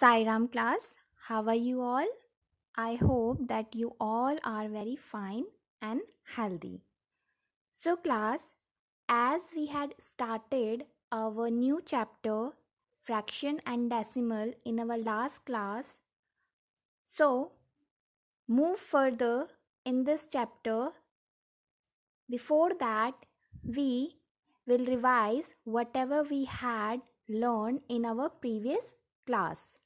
Sairam class, how are you all? I hope that you all are very fine and healthy. So, class, as we had started our new chapter, fraction and decimal, in our last class, so move further in this chapter. Before that, we will revise whatever we had learned in our previous class.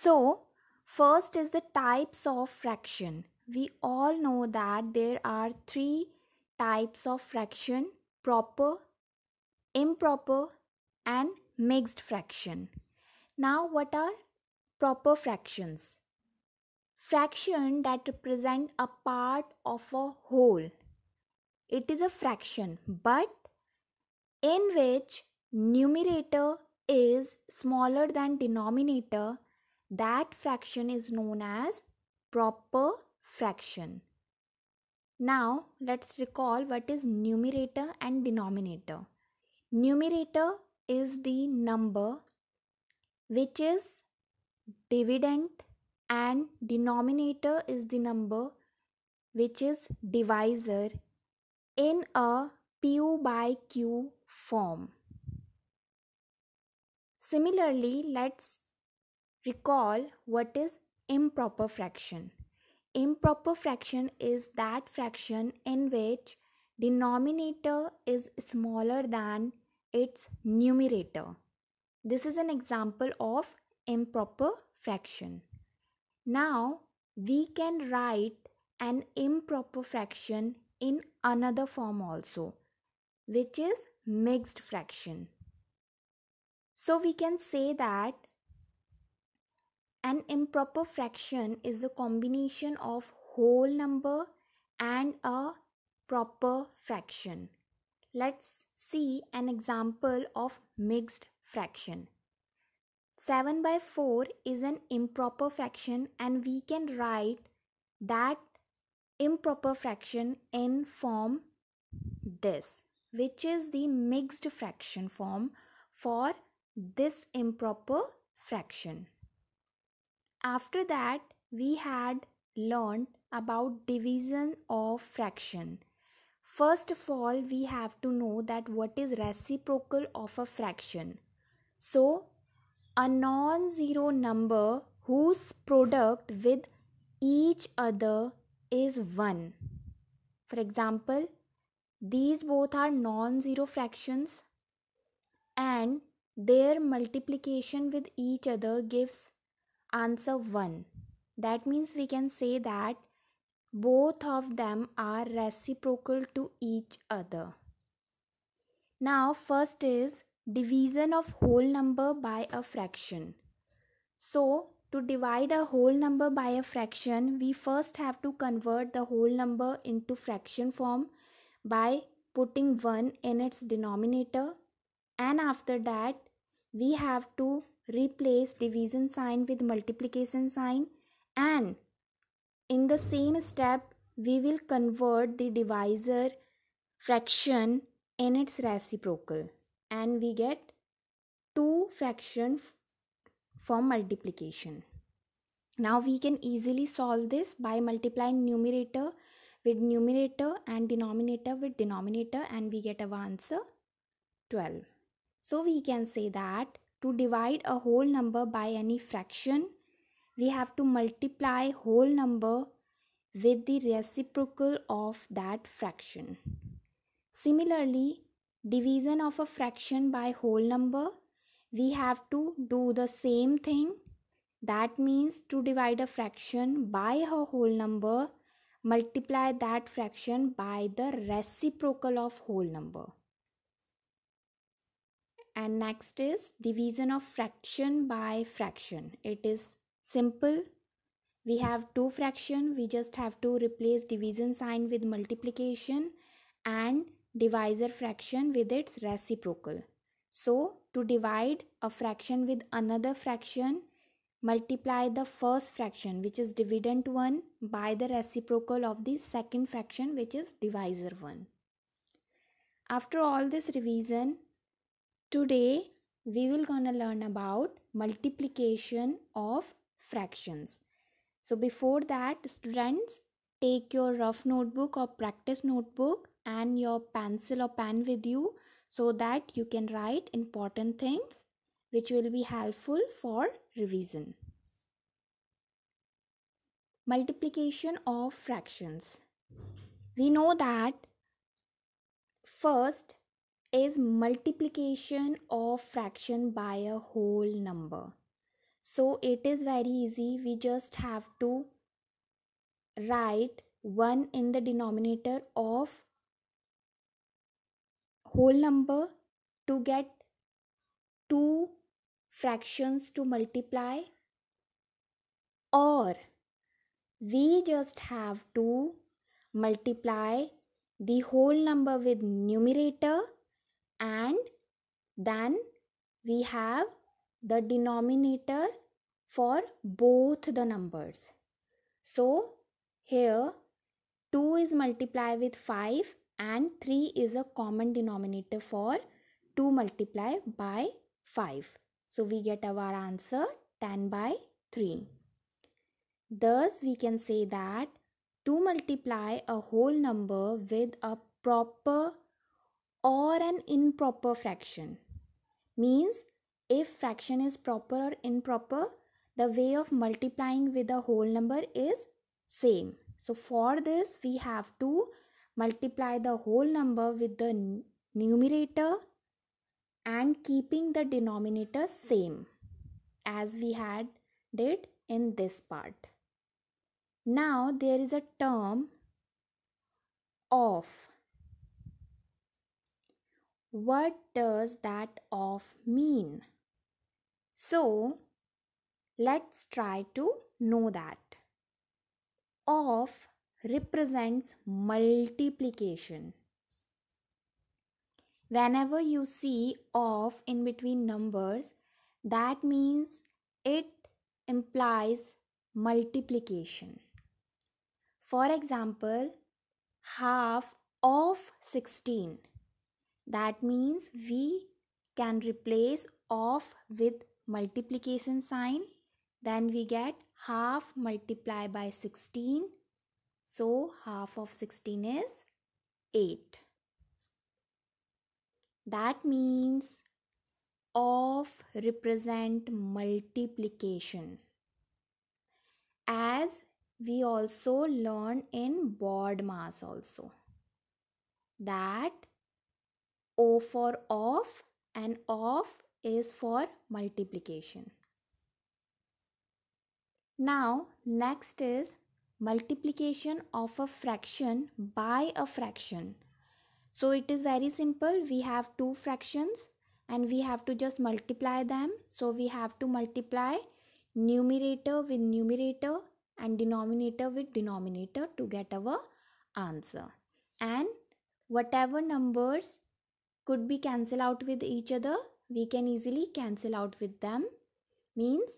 So, first is the types of fraction. We all know that there are three types of fraction proper, improper, and mixed fraction. Now, what are proper fractions? Fraction that represent a part of a whole. It is a fraction, but in which numerator is smaller than denominator that fraction is known as proper fraction. Now let's recall what is numerator and denominator. Numerator is the number which is dividend and denominator is the number which is divisor in a pu by q form. Similarly, let's Recall what is improper fraction. Improper fraction is that fraction in which denominator is smaller than its numerator. This is an example of improper fraction. Now we can write an improper fraction in another form also which is mixed fraction. So we can say that an improper fraction is the combination of whole number and a proper fraction. Let's see an example of mixed fraction. 7 by 4 is an improper fraction and we can write that improper fraction in form this which is the mixed fraction form for this improper fraction. After that, we had learned about division of fraction. First of all, we have to know that what is reciprocal of a fraction. So, a non-zero number whose product with each other is 1. For example, these both are non-zero fractions and their multiplication with each other gives answer 1. That means we can say that both of them are reciprocal to each other. Now first is division of whole number by a fraction. So to divide a whole number by a fraction, we first have to convert the whole number into fraction form by putting 1 in its denominator and after that we have to replace division sign with multiplication sign and in the same step we will convert the divisor fraction in its reciprocal and we get two fraction from multiplication. Now we can easily solve this by multiplying numerator with numerator and denominator with denominator and we get our answer 12. So we can say that to divide a whole number by any fraction, we have to multiply whole number with the reciprocal of that fraction. Similarly, division of a fraction by whole number, we have to do the same thing. That means to divide a fraction by a whole number, multiply that fraction by the reciprocal of whole number and next is division of fraction by fraction it is simple we have two fraction we just have to replace division sign with multiplication and divisor fraction with its reciprocal so to divide a fraction with another fraction multiply the first fraction which is dividend 1 by the reciprocal of the second fraction which is divisor 1 after all this revision Today we will gonna learn about multiplication of fractions. So before that students take your rough notebook or practice notebook and your pencil or pen with you so that you can write important things which will be helpful for revision. Multiplication of fractions. We know that first is multiplication of fraction by a whole number. So it is very easy. We just have to write 1 in the denominator of whole number to get two fractions to multiply or we just have to multiply the whole number with numerator and then we have the denominator for both the numbers. So here 2 is multiplied with 5 and 3 is a common denominator for 2 multiplied by 5. So we get our answer 10 by 3. Thus we can say that to multiply a whole number with a proper or an improper fraction means if fraction is proper or improper the way of multiplying with a whole number is same so for this we have to multiply the whole number with the numerator and keeping the denominator same as we had did in this part now there is a term of what does that of mean? So, let's try to know that. Of represents multiplication. Whenever you see of in between numbers, that means it implies multiplication. For example, half of 16 that means we can replace of with multiplication sign. Then we get half multiply by 16. So half of 16 is 8. That means of represent multiplication. As we also learn in board mass also that O for off and off is for multiplication. Now next is multiplication of a fraction by a fraction. So it is very simple. We have two fractions and we have to just multiply them. So we have to multiply numerator with numerator and denominator with denominator to get our answer. And whatever numbers could be cancelled out with each other we can easily cancel out with them means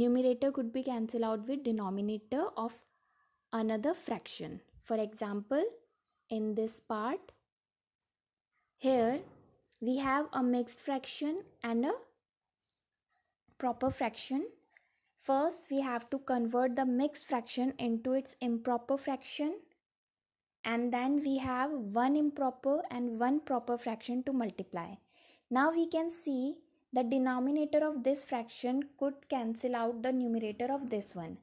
numerator could be cancelled out with denominator of another fraction for example in this part here we have a mixed fraction and a proper fraction first we have to convert the mixed fraction into its improper fraction and then we have one improper and one proper fraction to multiply. Now we can see the denominator of this fraction could cancel out the numerator of this one.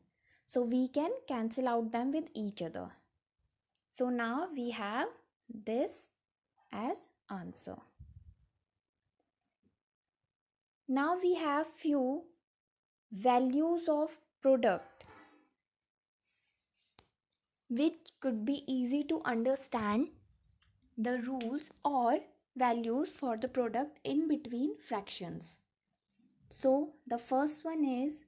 So we can cancel out them with each other. So now we have this as answer. Now we have few values of product which could be easy to understand the rules or values for the product in between fractions. So the first one is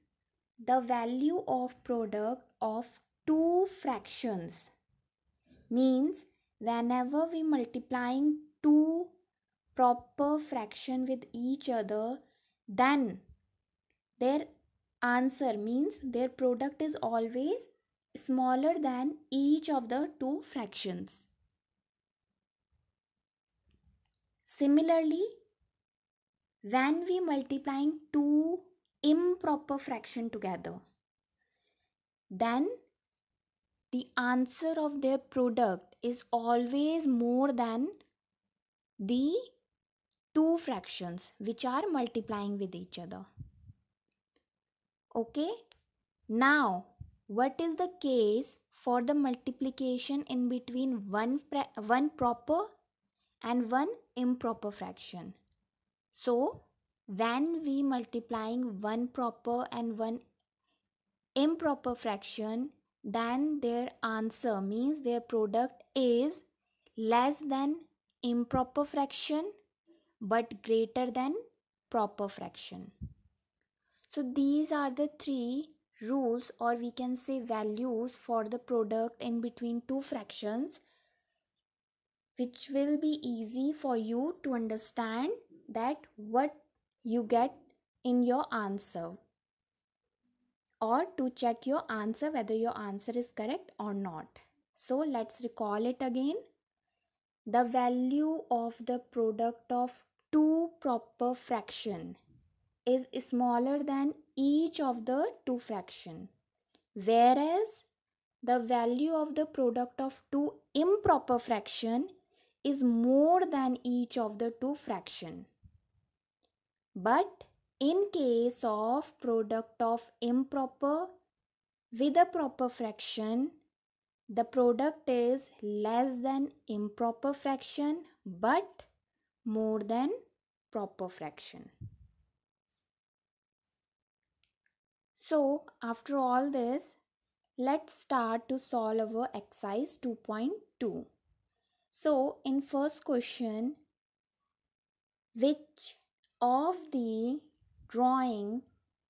the value of product of two fractions means whenever we multiplying two proper fraction with each other then their answer means their product is always smaller than each of the two fractions. Similarly, when we multiplying two improper fraction together, then the answer of their product is always more than the two fractions which are multiplying with each other. Okay, now what is the case for the multiplication in between one, one proper and one improper fraction. So, when we multiplying one proper and one improper fraction, then their answer means their product is less than improper fraction but greater than proper fraction. So, these are the three rules or we can say values for the product in between two fractions which will be easy for you to understand that what you get in your answer or to check your answer whether your answer is correct or not. So let's recall it again. The value of the product of two proper fraction is smaller than each of the two fraction whereas the value of the product of two improper fraction is more than each of the two fraction but in case of product of improper with a proper fraction the product is less than improper fraction but more than proper fraction So after all this, let's start to solve our exercise 2.2. So in first question, which of the drawing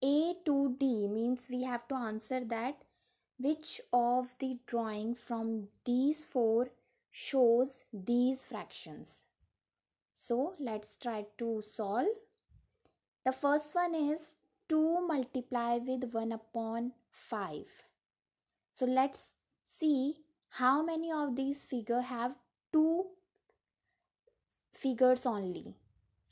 A to D means we have to answer that which of the drawing from these four shows these fractions. So let's try to solve. The first one is 2 multiply with 1 upon 5. So let's see how many of these figure have two figures only.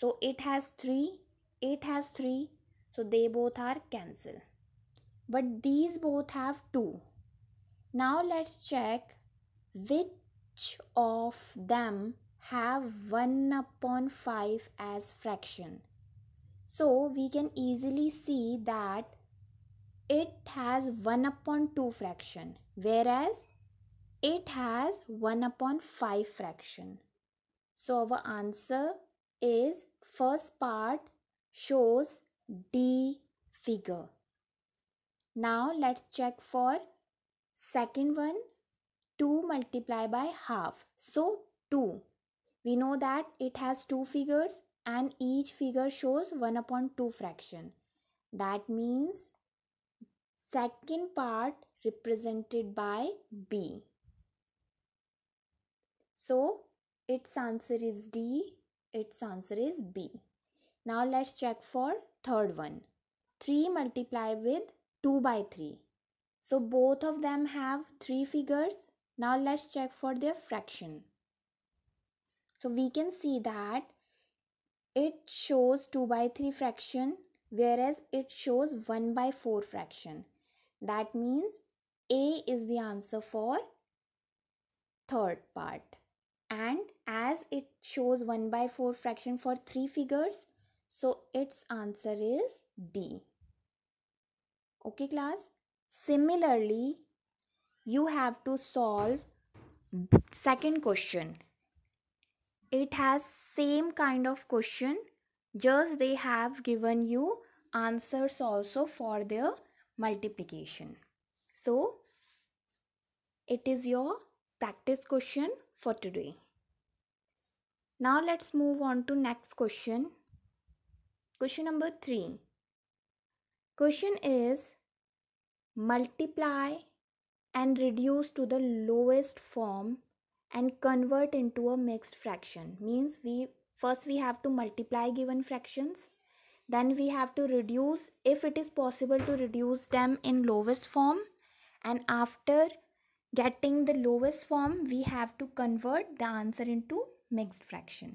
So it has 3, it has 3. So they both are cancel. But these both have 2. Now let's check which of them have 1 upon 5 as fraction. So we can easily see that it has 1 upon 2 fraction whereas it has 1 upon 5 fraction. So our answer is first part shows D figure. Now let's check for second one 2 multiplied by half. So 2. We know that it has two figures and each figure shows 1 upon 2 fraction. That means second part represented by B. So its answer is D, its answer is B. Now let's check for third one. 3 multiply with 2 by 3. So both of them have 3 figures. Now let's check for their fraction. So we can see that it shows 2 by 3 fraction whereas it shows 1 by 4 fraction. That means A is the answer for third part. And as it shows 1 by 4 fraction for 3 figures, so its answer is D. Okay class? Similarly, you have to solve second question it has same kind of question just they have given you answers also for their multiplication so it is your practice question for today now let's move on to next question question number 3 question is multiply and reduce to the lowest form and convert into a mixed fraction means we first we have to multiply given fractions then we have to reduce if it is possible to reduce them in lowest form and after getting the lowest form we have to convert the answer into mixed fraction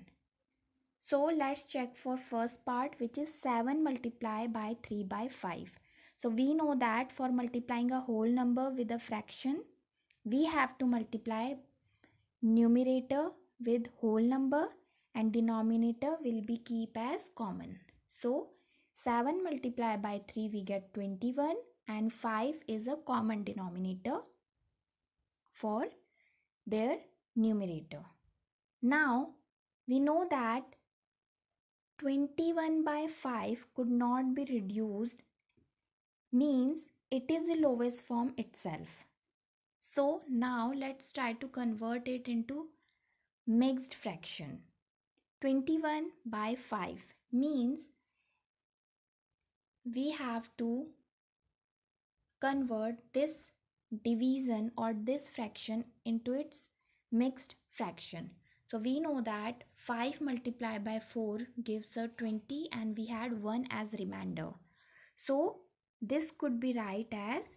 so let's check for first part which is 7 multiplied by 3 by 5 so we know that for multiplying a whole number with a fraction we have to multiply numerator with whole number and denominator will be keep as common. So 7 multiplied by 3 we get 21 and 5 is a common denominator for their numerator. Now we know that 21 by 5 could not be reduced means it is the lowest form itself. So now let's try to convert it into mixed fraction. 21 by 5 means we have to convert this division or this fraction into its mixed fraction. So we know that 5 multiplied by 4 gives us 20 and we had 1 as remainder. So this could be right as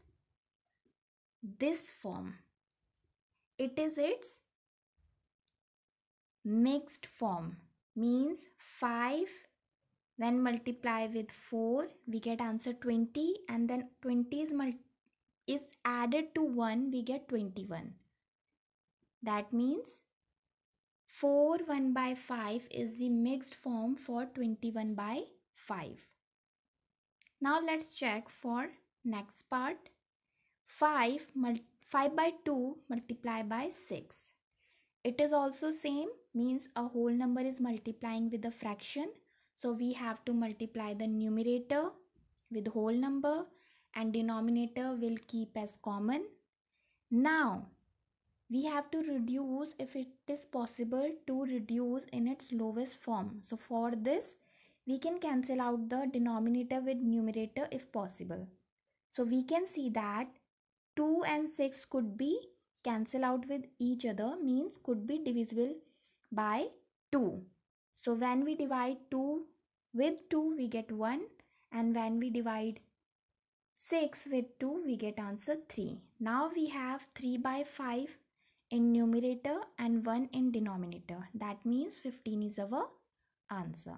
this form. It is its mixed form means 5 when multiply with 4 we get answer 20 and then 20 is, is added to 1 we get 21 that means 4 1 by 5 is the mixed form for 21 by 5 now let's check for next part 5, 5 by 2 multiplied by 6. It is also same means a whole number is multiplying with a fraction. So we have to multiply the numerator with whole number and denominator will keep as common. Now we have to reduce if it is possible to reduce in its lowest form. So for this we can cancel out the denominator with numerator if possible. So we can see that 2 and 6 could be cancel out with each other means could be divisible by 2. So when we divide 2 with 2 we get 1 and when we divide 6 with 2 we get answer 3. Now we have 3 by 5 in numerator and 1 in denominator. That means 15 is our answer.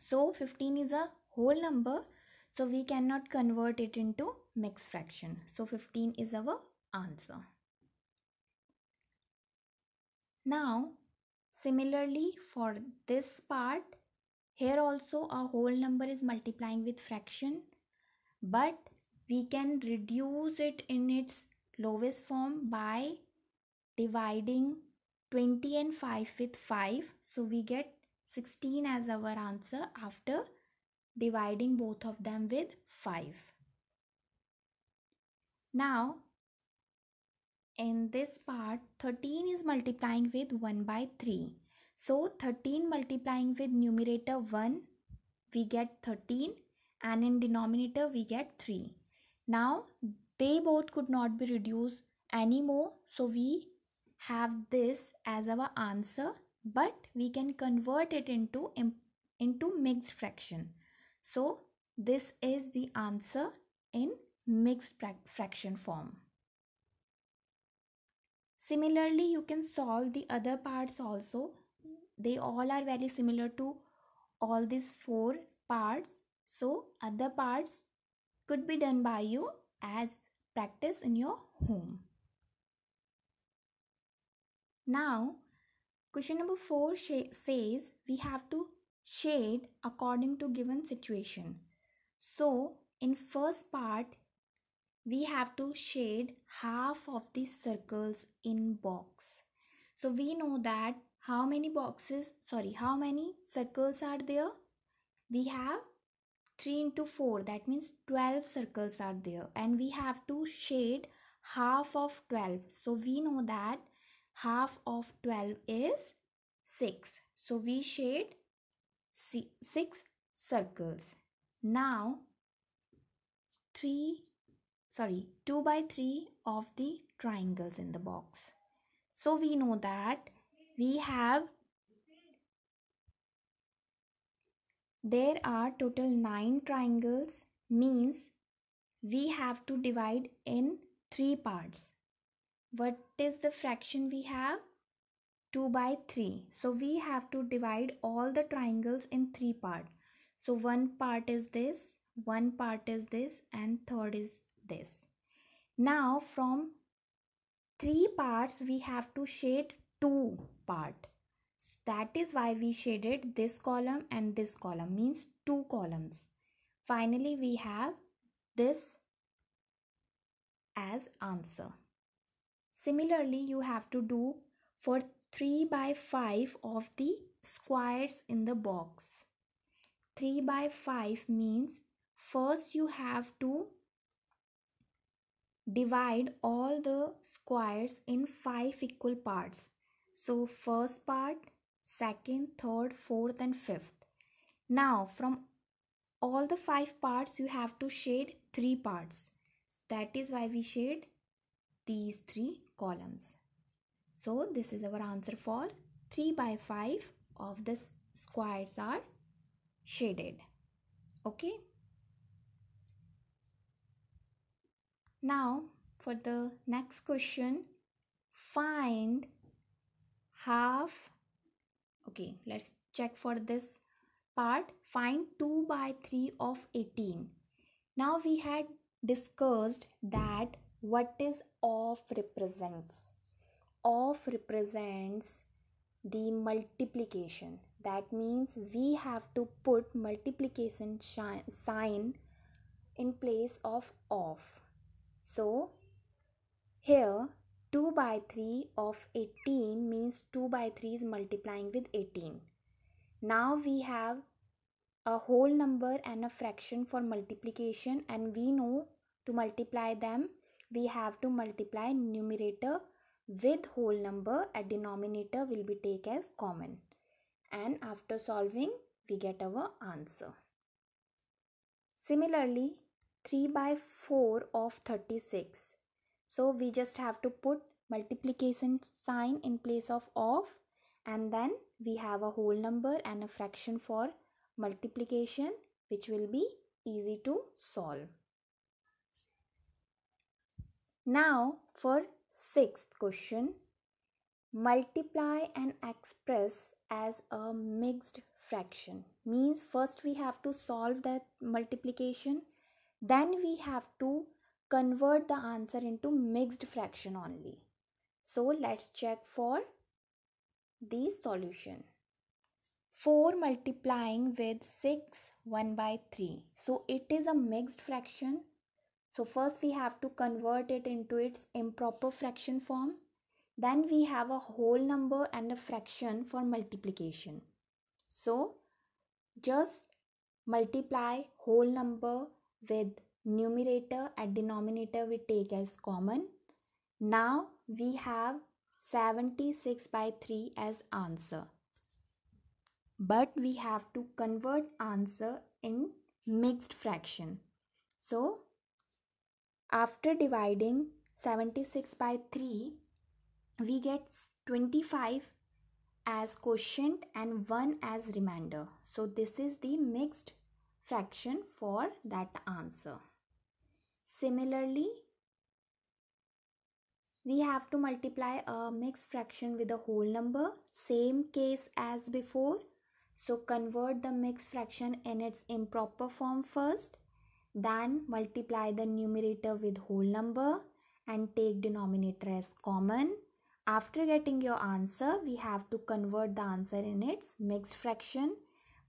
So 15 is a whole number so we cannot convert it into mixed fraction. So 15 is our answer. Now similarly for this part here also a whole number is multiplying with fraction but we can reduce it in its lowest form by dividing 20 and 5 with 5 so we get 16 as our answer after dividing both of them with 5. Now, in this part, 13 is multiplying with 1 by 3. So, 13 multiplying with numerator 1, we get 13 and in denominator we get 3. Now, they both could not be reduced anymore. So, we have this as our answer but we can convert it into into mixed fraction. So, this is the answer in mixed fraction form. Similarly, you can solve the other parts also. They all are very similar to all these four parts. So, other parts could be done by you as practice in your home. Now, question number 4 says we have to shade according to given situation. So, in first part, we have to shade half of these circles in box so we know that how many boxes sorry how many circles are there we have 3 into 4 that means 12 circles are there and we have to shade half of 12 so we know that half of 12 is 6 so we shade 6 circles now 3 sorry 2 by 3 of the triangles in the box. So we know that we have there are total 9 triangles means we have to divide in 3 parts. What is the fraction we have? 2 by 3. So we have to divide all the triangles in 3 parts. So one part is this, one part is this and third is this. Now from three parts we have to shade two part. So that is why we shaded this column and this column means two columns. Finally we have this as answer. Similarly you have to do for 3 by 5 of the squares in the box. 3 by 5 means first you have to divide all the squares in 5 equal parts. So first part, second, third, fourth and fifth. Now from all the 5 parts you have to shade 3 parts. That is why we shade these 3 columns. So this is our answer for 3 by 5 of the squares are shaded. Okay. Now, for the next question, find half. Okay, let's check for this part. Find 2 by 3 of 18. Now, we had discussed that what is of represents. Of represents the multiplication. That means we have to put multiplication sign in place of of. So here 2 by 3 of 18 means 2 by 3 is multiplying with 18. Now we have a whole number and a fraction for multiplication and we know to multiply them we have to multiply numerator with whole number a denominator will be take as common and after solving we get our answer. Similarly 3 by 4 of 36 so we just have to put multiplication sign in place of of and then we have a whole number and a fraction for multiplication which will be easy to solve. Now for sixth question. Multiply and express as a mixed fraction means first we have to solve that multiplication then we have to convert the answer into mixed fraction only so let's check for the solution 4 multiplying with 6 1 by 3 so it is a mixed fraction so first we have to convert it into its improper fraction form then we have a whole number and a fraction for multiplication so just multiply whole number with numerator and denominator we take as common. Now we have 76 by 3 as answer. But we have to convert answer in mixed fraction. So after dividing 76 by 3 we get 25 as quotient and 1 as remainder. So this is the mixed fraction for that answer. Similarly, we have to multiply a mixed fraction with a whole number. Same case as before. So convert the mixed fraction in its improper form first. Then multiply the numerator with whole number and take denominator as common. After getting your answer, we have to convert the answer in its mixed fraction.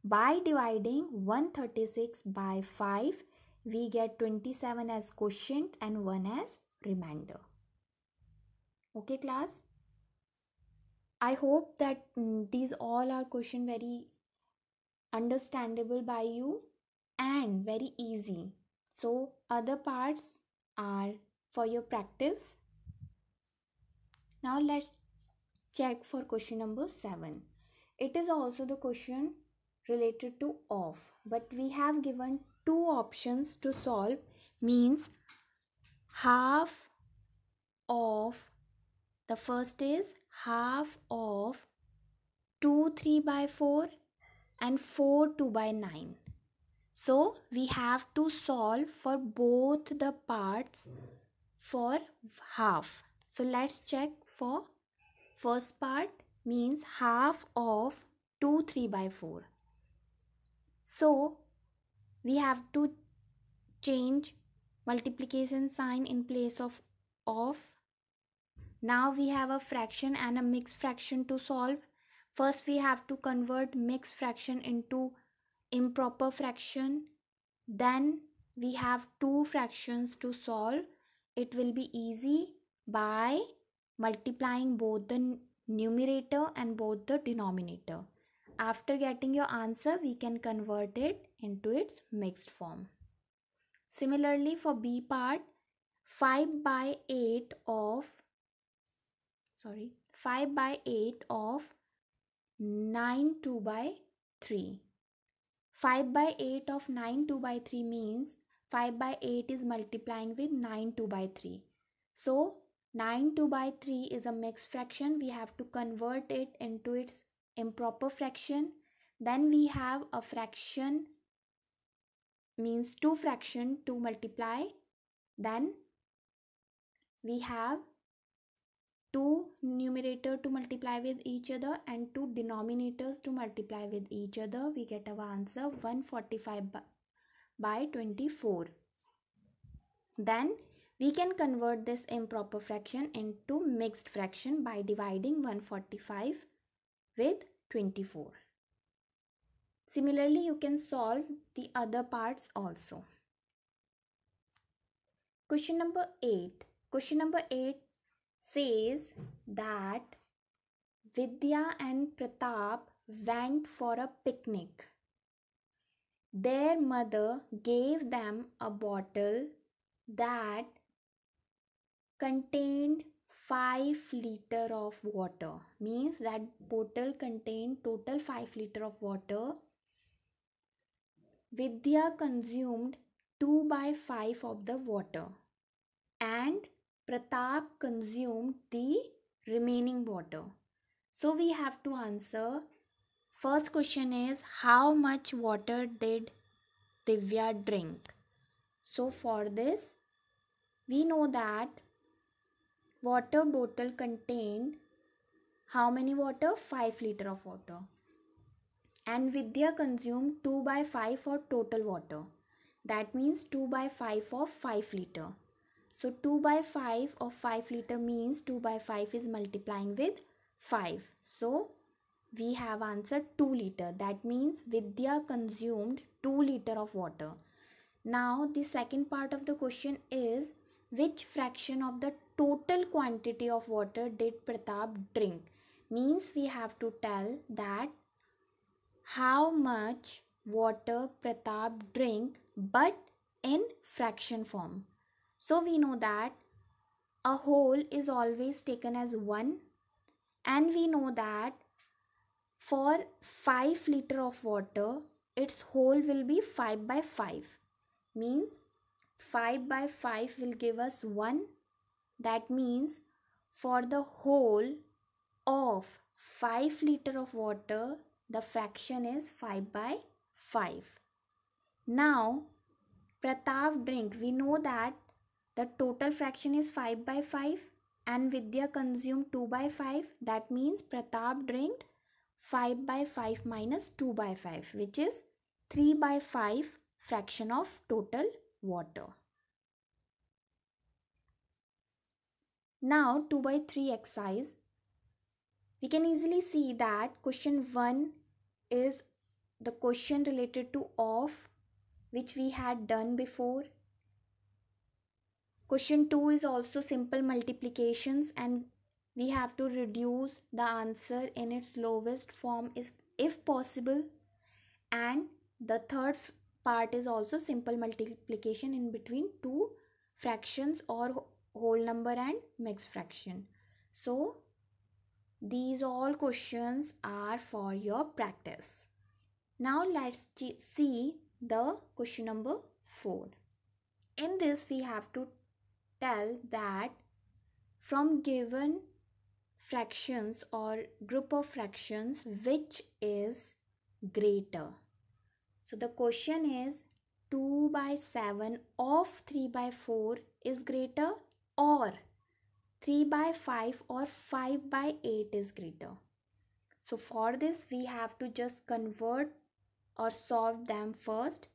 By dividing 136 by 5, we get 27 as quotient and 1 as remainder. Okay class? I hope that mm, these all are question very understandable by you and very easy. So other parts are for your practice. Now let's check for question number 7. It is also the question related to of but we have given two options to solve means half of the first is half of 2 3 by 4 and 4 2 by 9 so we have to solve for both the parts for half so let's check for first part means half of 2 3 by 4 so we have to change multiplication sign in place of of. Now we have a fraction and a mixed fraction to solve. First we have to convert mixed fraction into improper fraction. Then we have two fractions to solve. It will be easy by multiplying both the numerator and both the denominator. After getting your answer, we can convert it into its mixed form. Similarly, for B part, 5 by 8 of, sorry, 5 by 8 of 9 2 by 3. 5 by 8 of 9 2 by 3 means 5 by 8 is multiplying with 9 2 by 3. So 9 2 by 3 is a mixed fraction. We have to convert it into its improper fraction then we have a fraction means 2 fraction to multiply then we have 2 numerator to multiply with each other and 2 denominators to multiply with each other we get our answer 145 by, 24 then we can convert this improper fraction into mixed fraction by dividing 145 with 24. Similarly, you can solve the other parts also. Question number 8. Question number 8 says that Vidya and Pratap went for a picnic. Their mother gave them a bottle that contained 5 liter of water means that bottle contained total 5 liter of water vidya consumed 2 by 5 of the water and pratap consumed the remaining water so we have to answer first question is how much water did divya drink so for this we know that water bottle contained how many water 5 liter of water and vidya consumed 2 by 5 for total water that means 2 by 5 of 5 liter so 2 by 5 of 5 liter means 2 by 5 is multiplying with 5 so we have answered 2 liter that means vidya consumed 2 liter of water now the second part of the question is which fraction of the total quantity of water did Pratap drink? Means we have to tell that how much water Pratap drink but in fraction form. So we know that a whole is always taken as 1 and we know that for 5 liter of water its whole will be 5 by 5 means 5 by 5 will give us 1 that means for the whole of 5 liter of water the fraction is 5 by 5 now pratav drink we know that the total fraction is 5 by 5 and vidya consumed 2 by 5 that means pratav drink 5 by 5 minus 2 by 5 which is 3 by 5 fraction of total water Now 2 by 3 exercise. We can easily see that question 1 is the question related to of, which we had done before. Question 2 is also simple multiplications and we have to reduce the answer in its lowest form if, if possible. And the third part is also simple multiplication in between two fractions or whole number and mixed fraction. So these all questions are for your practice. Now let's see the question number 4. In this we have to tell that from given fractions or group of fractions which is greater. So the question is 2 by 7 of 3 by 4 is greater or 3 by 5 or 5 by 8 is greater. So for this we have to just convert or solve them first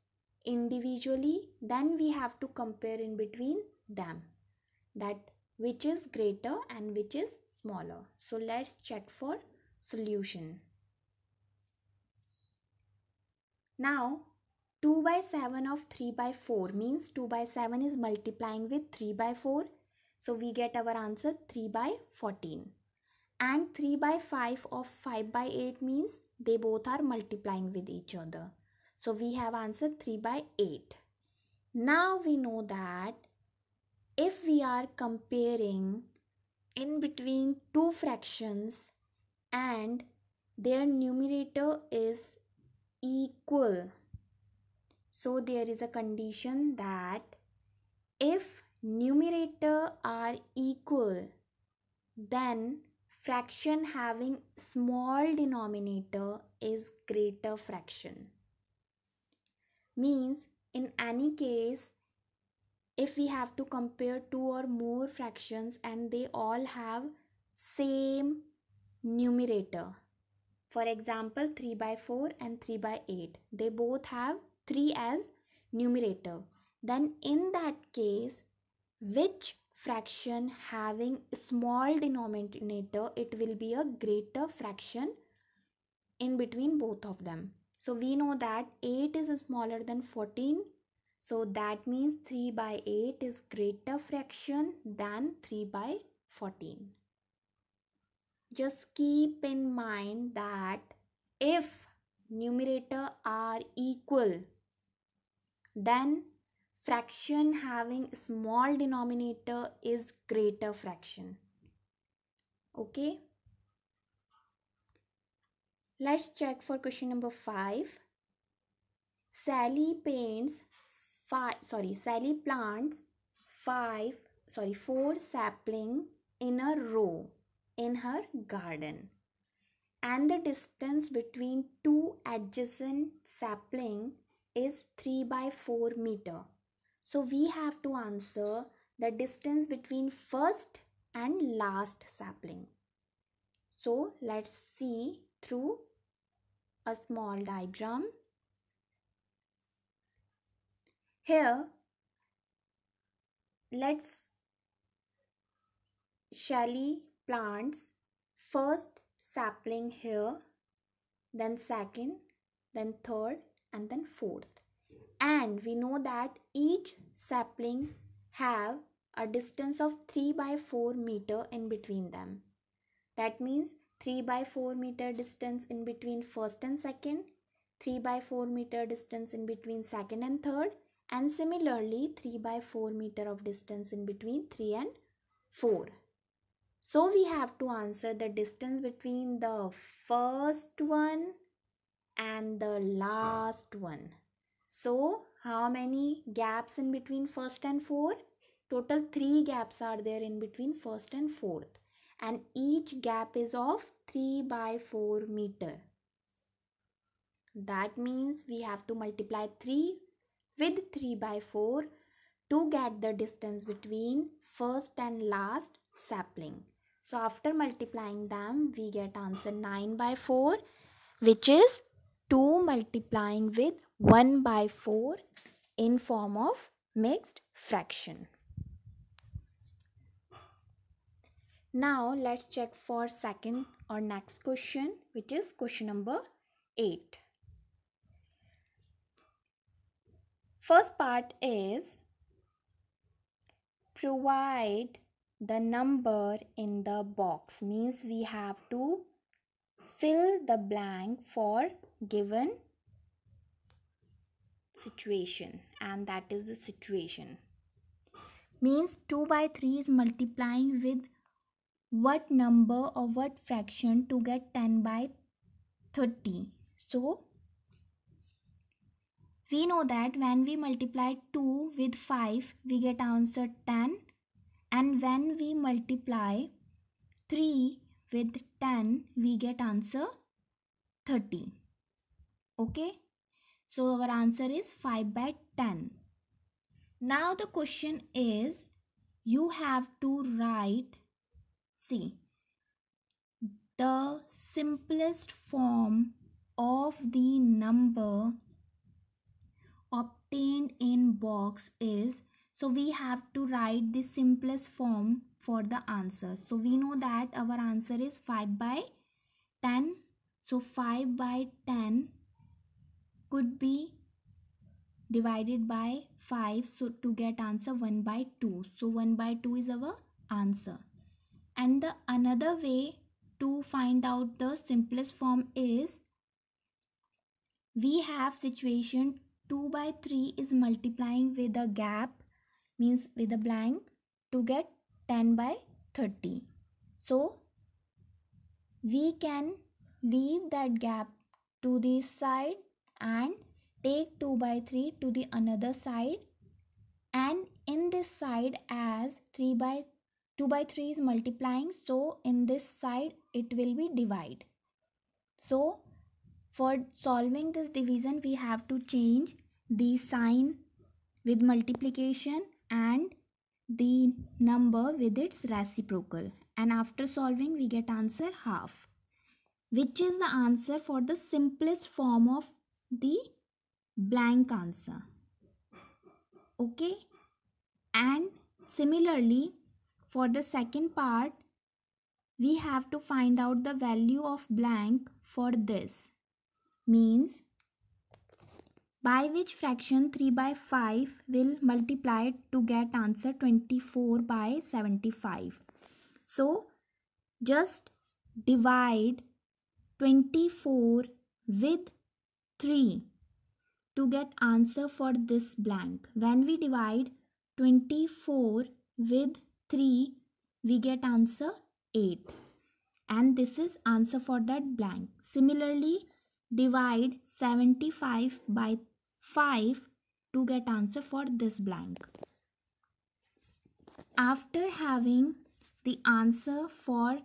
individually then we have to compare in between them that which is greater and which is smaller. So let's check for solution. Now 2 by 7 of 3 by 4 means 2 by 7 is multiplying with 3 by 4 so we get our answer 3 by 14. And 3 by 5 of 5 by 8 means they both are multiplying with each other. So we have answer 3 by 8. Now we know that if we are comparing in between two fractions and their numerator is equal. So there is a condition that if numerator are equal then fraction having small denominator is greater fraction means in any case if we have to compare two or more fractions and they all have same numerator for example 3 by 4 and 3 by 8 they both have 3 as numerator then in that case which fraction having small denominator it will be a greater fraction in between both of them so we know that 8 is smaller than 14 so that means 3 by 8 is greater fraction than 3 by 14 just keep in mind that if numerator are equal then fraction having small denominator is greater fraction. Okay. Let's check for question number 5. Sally paints five sorry Sally plants five sorry four sapling in a row in her garden and the distance between two adjacent sapling is 3 by 4 meter so we have to answer the distance between first and last sapling. So let's see through a small diagram. Here, let's Shelly plants first sapling here, then second, then third, and then fourth and we know that each sapling have a distance of 3 by 4 meter in between them. That means 3 by 4 meter distance in between first and second, 3 by 4 meter distance in between second and third and similarly 3 by 4 meter of distance in between 3 and 4. So we have to answer the distance between the first one and the last one. So, how many gaps in between first and fourth? Total three gaps are there in between first and fourth. And each gap is of 3 by 4 meter. That means we have to multiply 3 with 3 by 4 to get the distance between first and last sapling. So after multiplying them, we get answer 9 by 4 which is 2 multiplying with 1 by 4 in form of mixed fraction. Now let's check for second or next question which is question number 8. First part is provide the number in the box means we have to fill the blank for given situation and that is the situation means 2 by 3 is multiplying with what number or what fraction to get 10 by 30 so we know that when we multiply 2 with 5 we get answer 10 and when we multiply 3 with 10 we get answer 30 okay so our answer is 5 by 10. Now the question is you have to write see the simplest form of the number obtained in box is so we have to write the simplest form for the answer so we know that our answer is 5 by 10 so 5 by 10 could be divided by 5 so to get answer 1 by 2 so 1 by 2 is our answer and the another way to find out the simplest form is we have situation 2 by 3 is multiplying with a gap means with a blank to get 10 by 30 so we can leave that gap to this side and take 2 by 3 to the another side and in this side as 3 by 2 by 3 is multiplying so in this side it will be divide so for solving this division we have to change the sign with multiplication and the number with its reciprocal and after solving we get answer half which is the answer for the simplest form of the blank answer okay and similarly for the second part we have to find out the value of blank for this means by which fraction 3 by 5 will multiply to get answer 24 by 75 so just divide 24 with 3 to get answer for this blank. When we divide 24 with 3, we get answer 8. And this is answer for that blank. Similarly, divide 75 by 5 to get answer for this blank. After having the answer for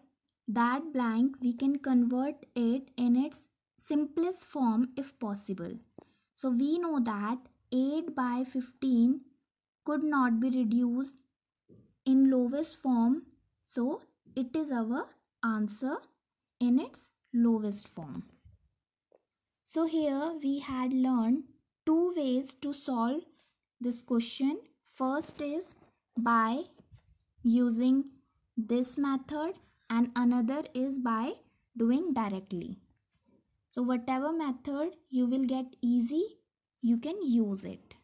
that blank, we can convert it in its simplest form if possible. So we know that 8 by 15 could not be reduced in lowest form. So it is our answer in its lowest form. So here we had learned two ways to solve this question. First is by using this method and another is by doing directly. So whatever method you will get easy, you can use it.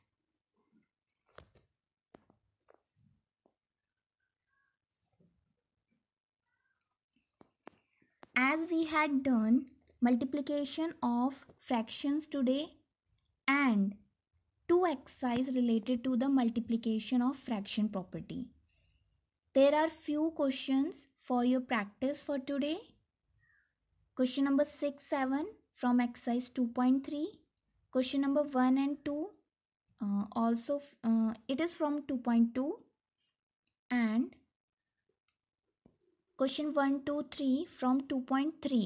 As we had done multiplication of fractions today and two exercise related to the multiplication of fraction property. There are few questions for your practice for today. Question number 6, 7 from exercise 2.3 question number 1 and 2 uh, also uh, it is from 2.2 and question 1 2 3 from 2.3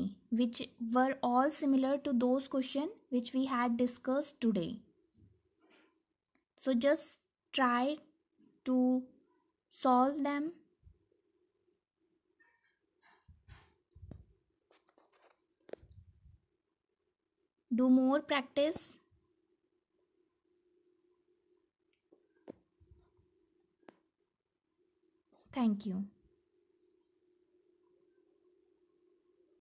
which were all similar to those question which we had discussed today so just try to solve them do more practice thank you